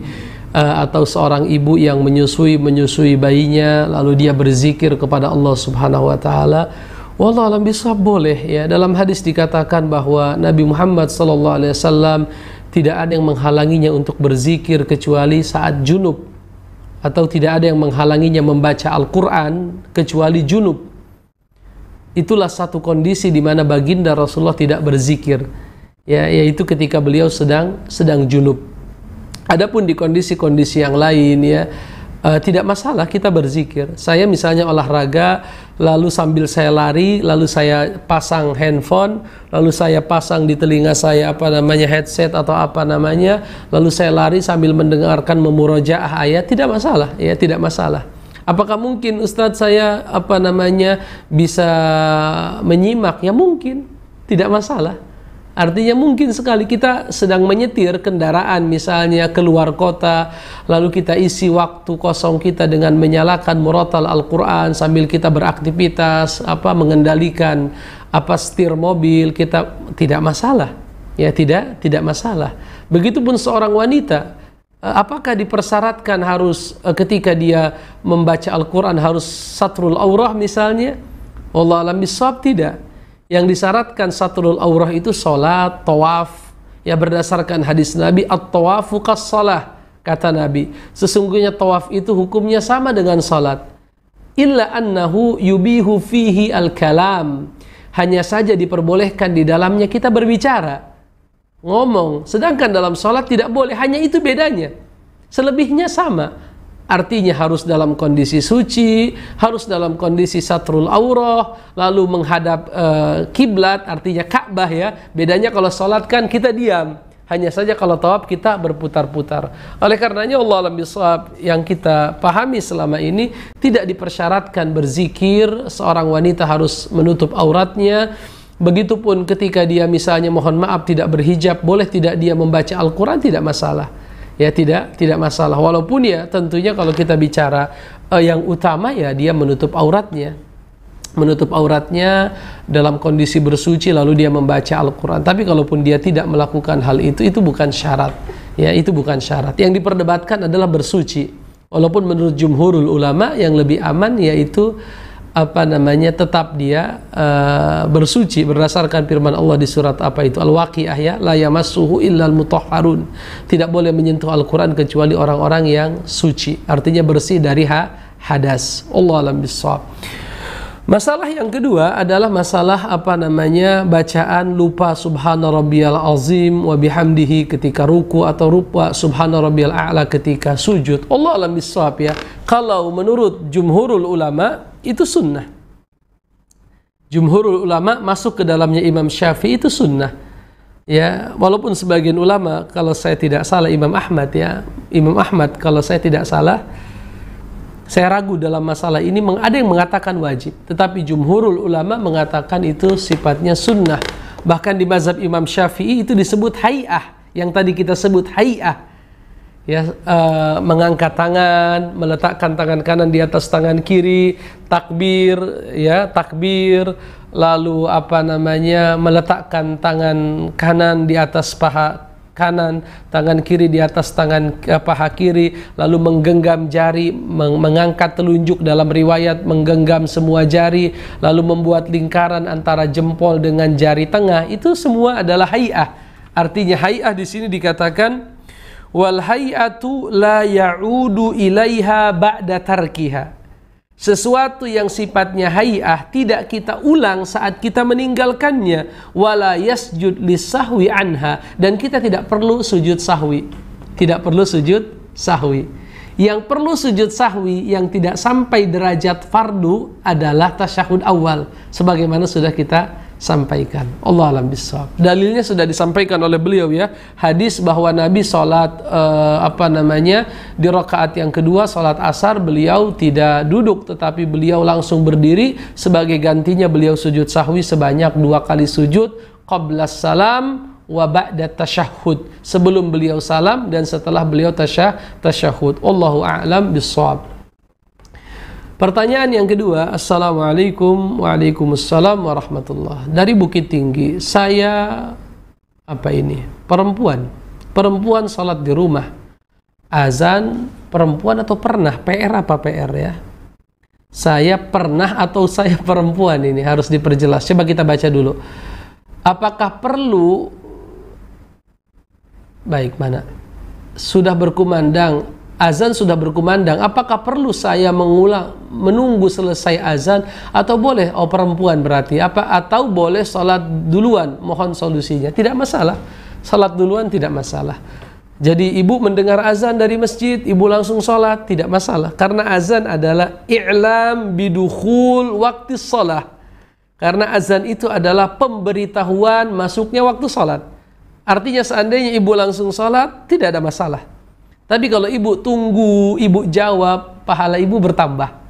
uh, atau seorang ibu yang menyusui menyusui bayinya lalu dia berzikir kepada Allah Subhanahu wa taala Wallah alam bisa boleh ya dalam hadis dikatakan bahwa Nabi Muhammad sallallahu alaihi wasallam tidak ada yang menghalanginya untuk berzikir kecuali saat junub atau tidak ada yang menghalanginya membaca Al-Qur'an kecuali junub itulah satu kondisi di mana baginda Rasulullah tidak berzikir ya yaitu ketika beliau sedang sedang junub Adapun di kondisi-kondisi yang lain ya uh, tidak masalah kita berzikir. Saya misalnya olahraga, lalu sambil saya lari, lalu saya pasang handphone, lalu saya pasang di telinga saya apa namanya headset atau apa namanya, lalu saya lari sambil mendengarkan memurojaah ayat, tidak masalah, ya tidak masalah. Apakah mungkin Ustadz saya apa namanya bisa menyimak? Ya mungkin, tidak masalah Artinya mungkin sekali kita sedang menyetir kendaraan misalnya keluar kota lalu kita isi waktu kosong kita dengan menyalakan murotal Al-Qur'an sambil kita beraktivitas apa mengendalikan apa setir mobil kita tidak masalah. Ya tidak tidak masalah. Begitupun seorang wanita eh, apakah dipersyaratkan harus eh, ketika dia membaca Al-Qur'an harus satrul aurah misalnya? Allah alam bisawab tidak yang disyaratkan satrul aurah itu sholat, tawaf. Ya berdasarkan hadis Nabi, at-tawafu kas-salah. Kata Nabi, sesungguhnya tawaf itu hukumnya sama dengan sholat. Illa annahu yubihu fihi al-kalam. Hanya saja diperbolehkan di dalamnya kita berbicara. Ngomong. Sedangkan dalam sholat tidak boleh. Hanya itu bedanya. Selebihnya sama. Artinya harus dalam kondisi suci, harus dalam kondisi satrul aurah, lalu menghadap eh, kiblat, artinya Ka'bah ya. Bedanya kalau sholat kan kita diam, hanya saja kalau tawaf kita berputar-putar. Oleh karenanya Allah alam bisawab yang kita pahami selama ini tidak dipersyaratkan berzikir, seorang wanita harus menutup auratnya, Begitupun ketika dia misalnya mohon maaf tidak berhijab, boleh tidak dia membaca Al-Quran tidak masalah ya tidak tidak masalah walaupun ya tentunya kalau kita bicara uh, yang utama ya dia menutup auratnya menutup auratnya dalam kondisi bersuci lalu dia membaca Al-Qur'an tapi kalaupun dia tidak melakukan hal itu itu bukan syarat ya itu bukan syarat yang diperdebatkan adalah bersuci walaupun menurut jumhurul ulama yang lebih aman yaitu apa namanya tetap dia uh, bersuci berdasarkan firman Allah di surat apa itu Al-Waqiah ya la yamassuhu illal mutahharun tidak boleh menyentuh Al-Qur'an kecuali orang-orang yang suci artinya bersih dari hak hadas Allah alam bisawab Masalah yang kedua adalah masalah apa namanya bacaan lupa subhana rabbiyal azim wa bihamdihi ketika ruku atau rupa subhana rabbiyal a'la ketika sujud. Allah alam bisawab ya. Kalau menurut jumhurul ulama itu sunnah. Jumhurul ulama masuk ke dalamnya Imam Syafi'i itu sunnah. Ya, walaupun sebagian ulama kalau saya tidak salah Imam Ahmad ya, Imam Ahmad kalau saya tidak salah saya ragu dalam masalah ini ada yang mengatakan wajib tetapi jumhurul ulama mengatakan itu sifatnya sunnah bahkan di mazhab Imam Syafi'i itu disebut hai'ah yang tadi kita sebut hai'ah ya uh, mengangkat tangan meletakkan tangan kanan di atas tangan kiri takbir ya takbir lalu apa namanya meletakkan tangan kanan di atas paha kanan, tangan kiri di atas tangan paha kiri, lalu menggenggam jari, mengangkat telunjuk dalam riwayat menggenggam semua jari, lalu membuat lingkaran antara jempol dengan jari tengah. Itu semua adalah hai'ah. Artinya hai'ah di sini dikatakan wal hai'atu la ya'udu ilaiha ba'da tarkiha sesuatu yang sifatnya hayah tidak kita ulang saat kita meninggalkannya wala yasjud lisahwi anha dan kita tidak perlu sujud sahwi tidak perlu sujud sahwi yang perlu sujud sahwi yang tidak sampai derajat fardu adalah tasyahud awal sebagaimana sudah kita sampaikan. Allah alam bisawab. Dalilnya sudah disampaikan oleh beliau ya. Hadis bahwa Nabi sholat uh, apa namanya di rakaat yang kedua sholat asar beliau tidak duduk tetapi beliau langsung berdiri sebagai gantinya beliau sujud sahwi sebanyak dua kali sujud qabla salam wa ba'da tasyahud sebelum beliau salam dan setelah beliau tasyah tasyahud. Allahu a'lam bisawab. Pertanyaan yang kedua, Assalamualaikum Waalaikumsalam warahmatullah. Dari Bukit Tinggi, saya apa ini? Perempuan. Perempuan salat di rumah. Azan perempuan atau pernah? PR apa PR ya? Saya pernah atau saya perempuan ini harus diperjelas. Coba kita baca dulu. Apakah perlu Baik, mana? Sudah berkumandang azan sudah berkumandang, apakah perlu saya mengulang menunggu selesai azan atau boleh oh perempuan berarti apa atau boleh salat duluan? Mohon solusinya. Tidak masalah. Salat duluan tidak masalah. Jadi ibu mendengar azan dari masjid, ibu langsung sholat, tidak masalah. Karena azan adalah i'lam bidukhul waktu sholat. Karena azan itu adalah pemberitahuan masuknya waktu sholat. Artinya seandainya ibu langsung sholat, tidak ada masalah. Tapi kalau ibu tunggu, ibu jawab, pahala ibu bertambah.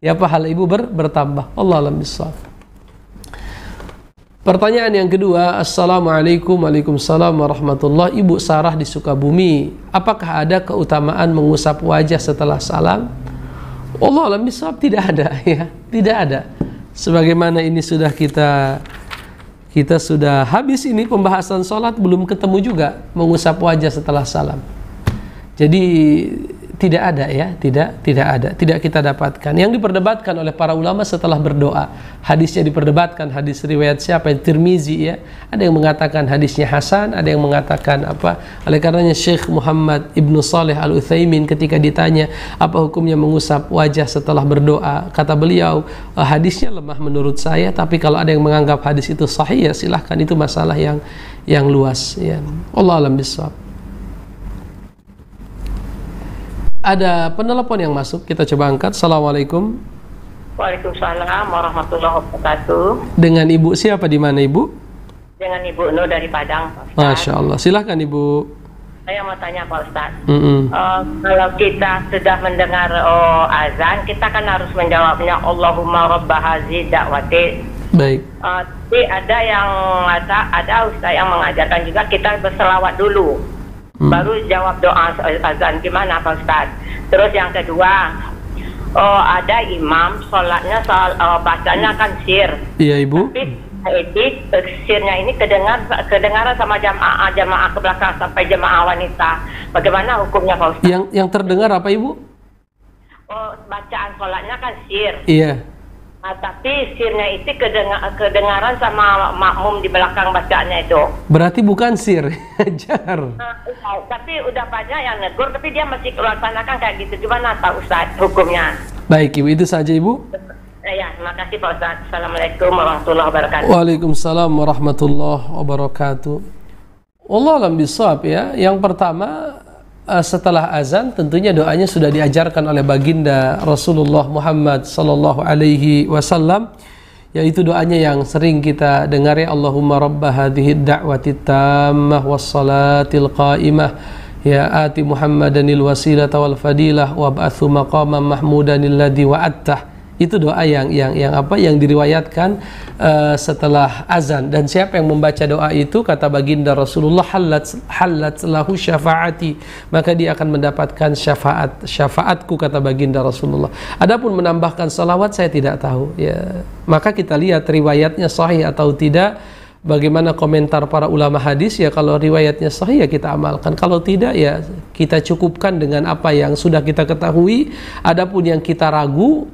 Ya pahala ibu ber, bertambah. Allah alam Pertanyaan yang kedua, Assalamualaikum Waalaikumsalam warahmatullah. Ibu Sarah di Sukabumi, apakah ada keutamaan mengusap wajah setelah salam? Allah alam bisawab tidak ada ya, tidak ada. Sebagaimana ini sudah kita kita sudah habis ini pembahasan sholat belum ketemu juga mengusap wajah setelah salam. Jadi tidak ada ya, tidak tidak ada, tidak kita dapatkan. Yang diperdebatkan oleh para ulama setelah berdoa, hadisnya diperdebatkan, hadis riwayat siapa? yang Tirmizi ya. Ada yang mengatakan hadisnya Hasan, ada yang mengatakan apa? Oleh karenanya Syekh Muhammad Ibnu Saleh Al Utsaimin ketika ditanya apa hukumnya mengusap wajah setelah berdoa, kata beliau, eh, hadisnya lemah menurut saya, tapi kalau ada yang menganggap hadis itu sahih ya silahkan itu masalah yang yang luas ya. Allah alam bisawab. Ada penelpon yang masuk, kita coba angkat. Assalamualaikum. Waalaikumsalam warahmatullahi wabarakatuh. Dengan ibu siapa di mana ibu? Dengan ibu Nur dari Padang. Pak Masya Allah. Silahkan ibu. Saya mau tanya Pak Ustaz. Mm -mm. Uh, eh, kalau kita sudah mendengar oh, azan, kita kan harus menjawabnya Allahumma rabbah hazi dakwati Baik. Uh, tapi ada yang ada ustaz yang mengajarkan juga kita berselawat dulu hmm. baru jawab doa azan gimana Pak Ustaz terus yang kedua oh ada imam sholatnya soal oh, bacanya kan sir iya ibu tapi itu eh, sirnya ini kedengar kedengaran sama jamaah jamaah ke belakang sampai jamaah wanita bagaimana hukumnya Pak Ustaz yang yang terdengar apa ibu oh bacaan sholatnya kan sir iya Uh, tapi sirnya itu kedengar, kedengaran sama makmum di belakang bacaannya itu. Berarti bukan sir, jar. Uh, ah, iya, tapi udah banyak yang negur, tapi dia masih keluar sana kan kayak gitu. cuma nata Ustadz hukumnya? Baik Ibu, itu saja Ibu. Eh, ya, terima kasih Pak Ustaz. Assalamualaikum warahmatullahi wabarakatuh. Waalaikumsalam warahmatullahi wabarakatuh. Allah alam bisawab ya. Yang pertama Eh, setelah azan tentunya doanya sudah diajarkan oleh baginda Rasulullah Muhammad sallallahu alaihi wasallam yaitu doanya yang sering kita dengar ya Allahumma rabb hadhihi da'wati tammah was salatil qa'imah ya ati Muhammadanil wasilata wal fadilah wa wab'athu maqaman mahmudanil ladzi wa'attah itu doa yang yang yang apa yang diriwayatkan uh, setelah azan dan siapa yang membaca doa itu kata baginda Rasulullah halat halat lahu syafaati maka dia akan mendapatkan syafaat syafaatku kata baginda Rasulullah. Adapun menambahkan salawat saya tidak tahu ya. Maka kita lihat riwayatnya sahih atau tidak bagaimana komentar para ulama hadis ya kalau riwayatnya sahih ya kita amalkan kalau tidak ya kita cukupkan dengan apa yang sudah kita ketahui adapun yang kita ragu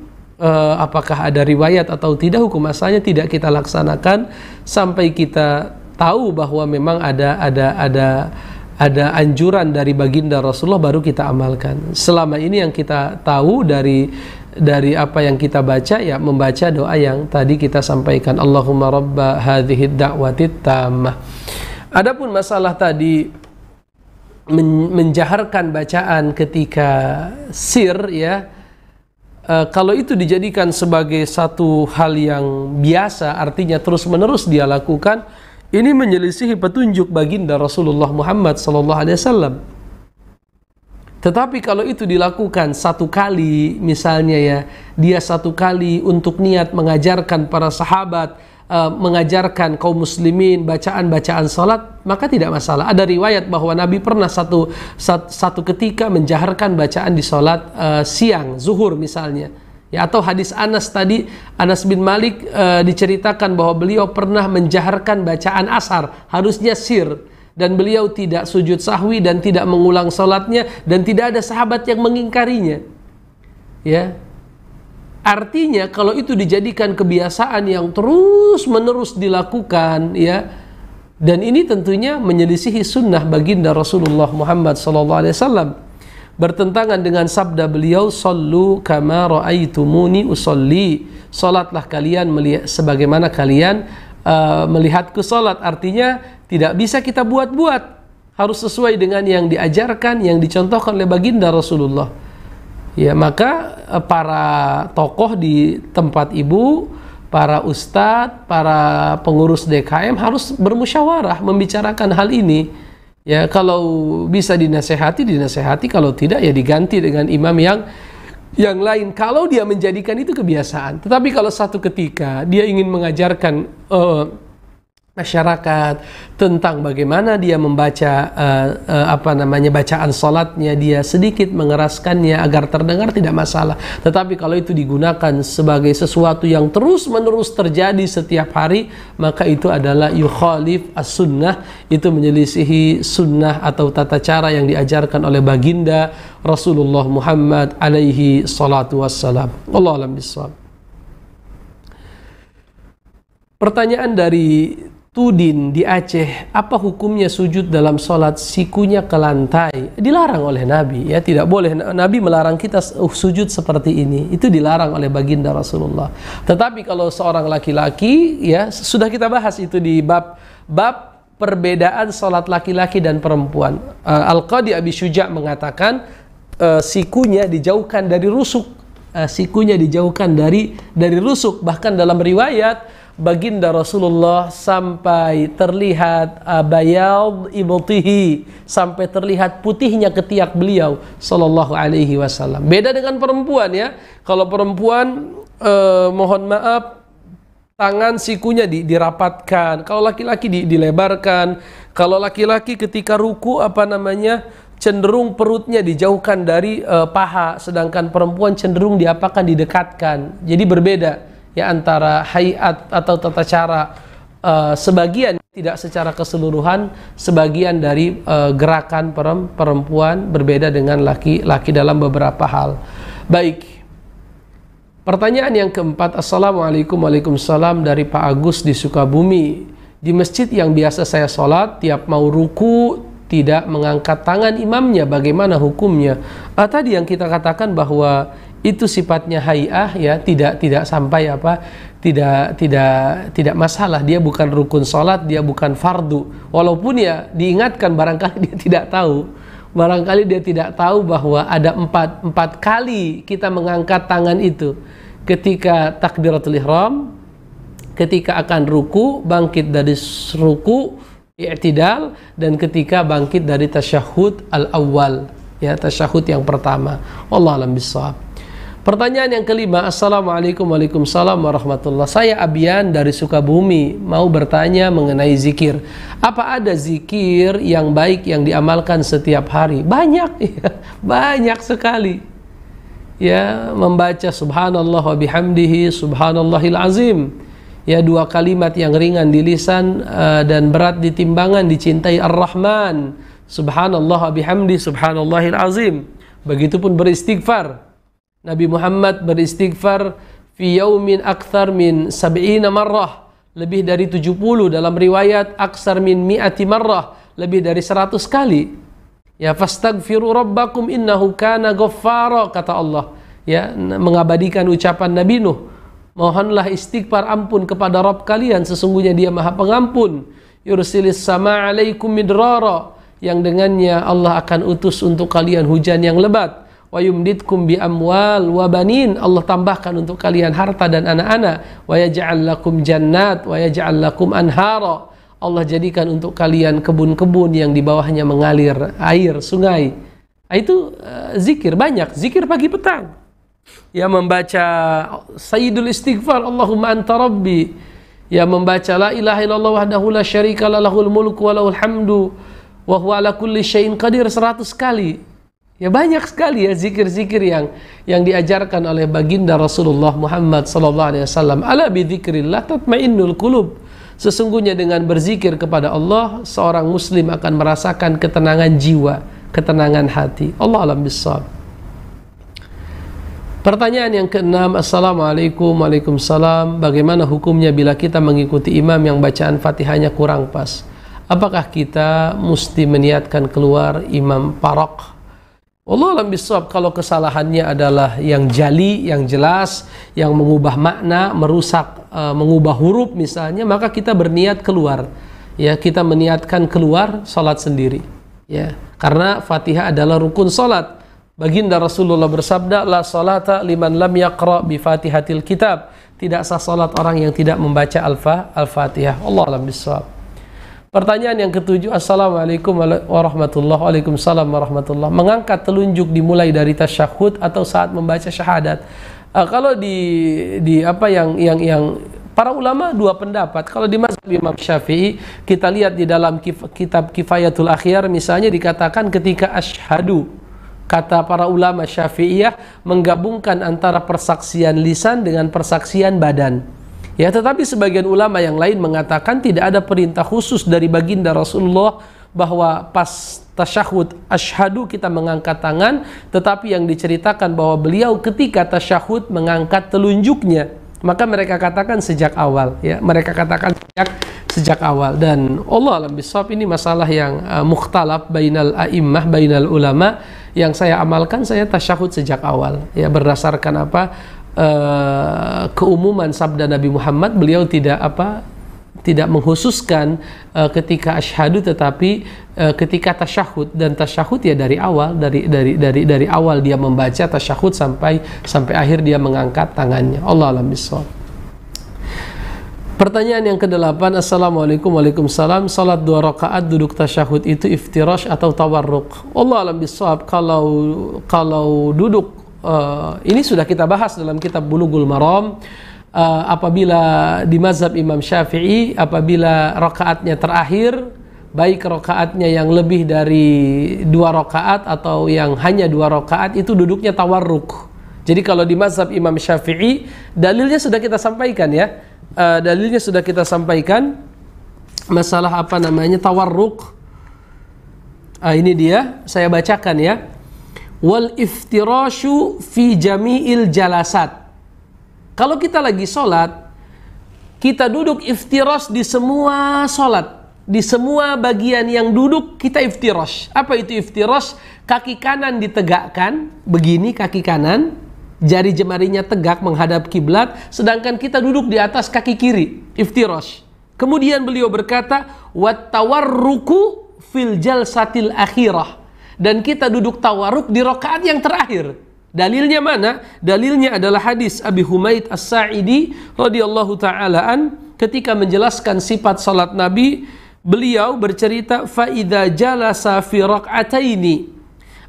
uh, apakah ada riwayat atau tidak hukum asalnya tidak kita laksanakan sampai kita tahu bahwa memang ada ada ada ada anjuran dari baginda Rasulullah baru kita amalkan. Selama ini yang kita tahu dari dari apa yang kita baca ya membaca doa yang tadi kita sampaikan Allahumma rabba hadhihi da'wati tamah Adapun masalah tadi menjaharkan bacaan ketika sir ya Uh, kalau itu dijadikan sebagai satu hal yang biasa, artinya terus-menerus dia lakukan, ini menyelisihi petunjuk baginda Rasulullah Muhammad SAW. Tetapi kalau itu dilakukan satu kali, misalnya ya, dia satu kali untuk niat mengajarkan para sahabat Eh, mengajarkan kaum muslimin bacaan-bacaan salat maka tidak masalah. Ada riwayat bahwa Nabi pernah satu satu ketika menjaharkan bacaan di salat uh, siang, zuhur misalnya. Ya atau hadis Anas tadi Anas bin Malik uh, diceritakan bahwa beliau pernah menjaharkan bacaan asar, harusnya sir dan beliau tidak sujud sahwi dan tidak mengulang salatnya dan tidak ada sahabat yang mengingkarinya. Ya, Artinya kalau itu dijadikan kebiasaan yang terus-menerus dilakukan ya dan ini tentunya menyelisihi sunnah baginda Rasulullah Muhammad SAW bertentangan dengan sabda beliau sallu kama raaitumuni usolli salatlah kalian melihat sebagaimana kalian uh, melihatku salat artinya tidak bisa kita buat-buat harus sesuai dengan yang diajarkan yang dicontohkan oleh baginda Rasulullah Ya, maka eh, para tokoh di tempat ibu, para ustadz, para pengurus DKM harus bermusyawarah membicarakan hal ini. Ya, kalau bisa dinasehati, dinasehati, kalau tidak ya diganti dengan imam yang yang lain kalau dia menjadikan itu kebiasaan. Tetapi kalau satu ketika dia ingin mengajarkan uh, masyarakat tentang bagaimana dia membaca uh, uh, apa namanya bacaan salatnya dia sedikit mengeraskannya agar terdengar tidak masalah tetapi kalau itu digunakan sebagai sesuatu yang terus-menerus terjadi setiap hari maka itu adalah yukhalif as-sunnah itu menyelisihi sunnah atau tata cara yang diajarkan oleh baginda Rasulullah Muhammad alaihi salatu wassalam Allah alam bisawab Pertanyaan dari Tudin di Aceh, apa hukumnya sujud dalam sholat sikunya ke lantai? Dilarang oleh Nabi, ya tidak boleh. Nabi melarang kita uh, sujud seperti ini. Itu dilarang oleh baginda Rasulullah. Tetapi kalau seorang laki-laki, ya sudah kita bahas itu di bab bab perbedaan sholat laki-laki dan perempuan. Uh, eh, Al Qadi Abi Syuja mengatakan uh, eh, sikunya dijauhkan dari rusuk, uh, eh, sikunya dijauhkan dari dari rusuk. Bahkan dalam riwayat baginda Rasulullah sampai terlihat uh, bayal bayad sampai terlihat putihnya ketiak beliau sallallahu alaihi wasallam. Beda dengan perempuan ya. Kalau perempuan eh, mohon maaf tangan sikunya di, dirapatkan. Kalau laki-laki di, dilebarkan. Kalau laki-laki ketika ruku apa namanya? cenderung perutnya dijauhkan dari uh, paha sedangkan perempuan cenderung diapakan didekatkan. Jadi berbeda ya antara hayat atau tata cara uh, sebagian tidak secara keseluruhan sebagian dari uh, gerakan perempuan berbeda dengan laki-laki dalam beberapa hal. Baik. Pertanyaan yang keempat, Assalamualaikum Waalaikumsalam dari Pak Agus di Sukabumi. Di masjid yang biasa saya sholat, tiap mau ruku tidak mengangkat tangan imamnya, bagaimana hukumnya? Ah, tadi yang kita katakan bahwa itu sifatnya hai'ah ya tidak tidak sampai apa tidak tidak tidak masalah dia bukan rukun salat dia bukan fardu walaupun ya diingatkan barangkali dia tidak tahu barangkali dia tidak tahu bahwa ada empat empat kali kita mengangkat tangan itu ketika takbiratul ihram ketika akan ruku bangkit dari ruku i'tidal dan ketika bangkit dari tasyahud al awwal ya tasyahud yang pertama Allah alam bisawab Pertanyaan yang kelima, Assalamualaikum Waalaikumsalam warahmatullah. Saya Abian dari Sukabumi, mau bertanya mengenai zikir. Apa ada zikir yang baik yang diamalkan setiap hari? Banyak, ya. banyak sekali. Ya, membaca subhanallah wa bihamdihi subhanallahil azim. Ya, dua kalimat yang ringan di lisan uh, dan berat di timbangan dicintai Ar-Rahman. Subhanallah wa bihamdi subhanallahil azim. Begitupun beristighfar Nabi Muhammad beristighfar fi yaumin akthar min sab'ina marrah lebih dari 70 dalam riwayat aksar min mi'ati marrah lebih dari 100 kali ya fastaghfiru rabbakum innahu kana ghaffara kata Allah ya mengabadikan ucapan Nabi Nuh mohonlah istighfar ampun kepada Rabb kalian sesungguhnya dia maha pengampun yursilis sama alaikum midrara yang dengannya Allah akan utus untuk kalian hujan yang lebat wa yumditkum bi amwal wa banin Allah tambahkan untuk kalian harta dan anak-anak wa yaj'al lakum jannat wa yaj'al lakum anhara Allah jadikan untuk kalian kebun-kebun yang di bawahnya mengalir air sungai nah, itu uh, zikir banyak zikir pagi petang ya membaca sayyidul istighfar Allahumma anta rabbi ya membaca la ilaha illallah wahdahu la syarika lahul mulku wa lahul hamdu wa huwa ala kulli syai'in qadir 100 kali Ya banyak sekali ya zikir-zikir yang yang diajarkan oleh baginda Rasulullah Muhammad sallallahu alaihi wasallam. Ala bi tatmainnul qulub. Sesungguhnya dengan berzikir kepada Allah, seorang muslim akan merasakan ketenangan jiwa, ketenangan hati. Allah alam bisawab. Pertanyaan yang keenam, Assalamualaikum Waalaikumsalam. Bagaimana hukumnya bila kita mengikuti imam yang bacaan fatihahnya kurang pas? Apakah kita mesti meniatkan keluar imam parok Allah alam bisawab kalau kesalahannya adalah yang jali, yang jelas, yang mengubah makna, merusak, e, mengubah huruf misalnya, maka kita berniat keluar. Ya, kita meniatkan keluar salat sendiri. Ya, karena Fatihah adalah rukun salat. Baginda Rasulullah bersabda, "La salata liman lam yaqra bi Fatihatil Kitab." Tidak sah salat orang yang tidak membaca Al-Fatihah. Allah alam bisawab. Pertanyaan yang ketujuh, Assalamualaikum warahmatullahi Waalaikumsalam warahmatullahi Mengangkat telunjuk dimulai dari tasyahud atau saat membaca syahadat. Uh, kalau di di apa yang yang yang para ulama dua pendapat. Kalau di mazhab Imam Syafi'i kita lihat di dalam kif, kitab Kifayatul akhir, misalnya dikatakan ketika asyhadu kata para ulama Syafi'iyah menggabungkan antara persaksian lisan dengan persaksian badan. Ya, tetapi sebagian ulama yang lain mengatakan tidak ada perintah khusus dari baginda Rasulullah bahwa pas tasyahud ashadu kita mengangkat tangan, tetapi yang diceritakan bahwa beliau ketika tasyahud mengangkat telunjuknya. Maka mereka katakan sejak awal, ya, mereka katakan sejak sejak awal dan Allah alam bisawab ini masalah yang uh, mukhtalaf bainal a'immah bainal ulama yang saya amalkan saya tasyahud sejak awal ya berdasarkan apa Eh, keumuman sabda Nabi Muhammad beliau tidak apa tidak menghususkan uh, ketika asyhadu tetapi uh, ketika tasyahud dan tasyahud ya dari awal dari dari dari dari awal dia membaca tasyahud sampai sampai akhir dia mengangkat tangannya Allah alam bisawab Pertanyaan yang kedelapan Assalamualaikum Waalaikumsalam Salat dua rakaat duduk tasyahud itu iftirash atau tawarruk Allah alam bisawab kalau kalau duduk uh, ini sudah kita bahas dalam kitab Bulughul Maram uh, apabila di mazhab Imam Syafi'i apabila rakaatnya terakhir baik rakaatnya yang lebih dari dua rakaat atau yang hanya dua rakaat itu duduknya tawarruk. Jadi kalau di mazhab Imam Syafi'i dalilnya sudah kita sampaikan ya. Uh, dalilnya sudah kita sampaikan masalah apa namanya tawarruk. Uh, ini dia, saya bacakan ya wal iftirashu fi jami'il jalasat. Kalau kita lagi sholat, kita duduk iftiros di semua sholat. Di semua bagian yang duduk kita iftiros. Apa itu iftiros? Kaki kanan ditegakkan, begini kaki kanan, jari jemarinya tegak menghadap kiblat, sedangkan kita duduk di atas kaki kiri, iftiros. Kemudian beliau berkata, "Wat tawarruku fil jalsatil akhirah." dan kita duduk tawaruk di rokaat yang terakhir. Dalilnya mana? Dalilnya adalah hadis Abi Humaid As-Sa'idi radhiyallahu taalaan ketika menjelaskan sifat salat Nabi, beliau bercerita faida jalasa fi raka'ataini.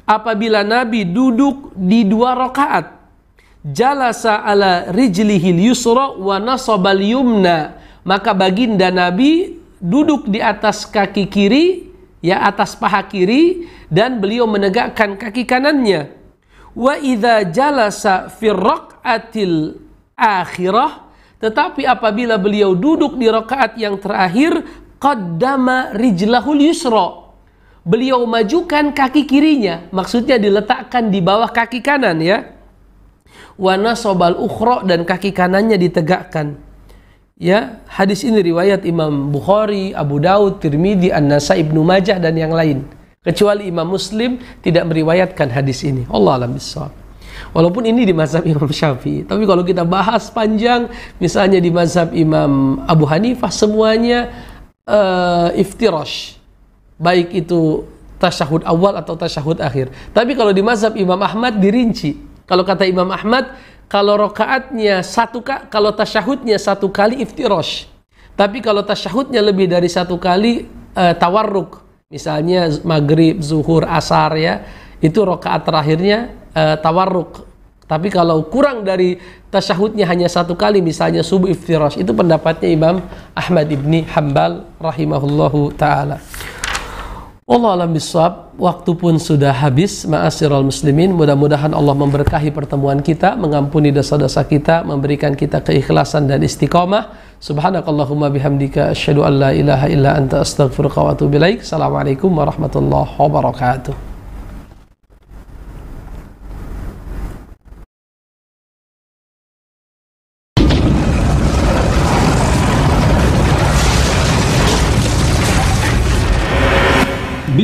Apabila Nabi duduk di dua rakaat, jalasa ala rijlihil yusra wa nasabal yumna, maka baginda Nabi duduk di atas kaki kiri ya atas paha kiri dan beliau menegakkan kaki kanannya. Wa idza jalasa fi raqatil akhirah tetapi apabila beliau duduk di rakaat yang terakhir qaddama rijlahul yusra beliau majukan kaki kirinya maksudnya diletakkan di bawah kaki kanan ya wana sobal ukhra dan kaki kanannya ditegakkan ya hadis ini riwayat Imam Bukhari, Abu Daud, Tirmidzi, An-Nasai, Ibnu Majah dan yang lain. Kecuali Imam Muslim tidak meriwayatkan hadis ini. Allah alam bisawab. Walaupun ini di mazhab Imam Syafi'i, tapi kalau kita bahas panjang, misalnya di mazhab Imam Abu Hanifah semuanya uh, iftirash. Baik itu tasyahud awal atau tasyahud akhir. Tapi kalau di mazhab Imam Ahmad dirinci. Kalau kata Imam Ahmad kalau rokaatnya satu kali, kalau tasyahudnya satu kali iftirosh. Tapi kalau tasyahudnya lebih dari satu kali e, tawarruk, misalnya maghrib, zuhur, asar ya, itu rokaat terakhirnya e, tawarruk. Tapi kalau kurang dari tasyahudnya hanya satu kali, misalnya subuh iftirosh, itu pendapatnya Imam Ahmad ibni Hambal rahimahullahu taala. Allah alam biswab, waktu pun sudah habis. Ma'asirul muslimin, mudah-mudahan Allah memberkahi pertemuan kita, mengampuni dosa-dosa kita, memberikan kita keikhlasan dan istiqomah. Subhanakallahumma bihamdika asyhadu an la ilaha illa anta astaghfiruka wa atubu ilaik. Assalamualaikum warahmatullahi wabarakatuh.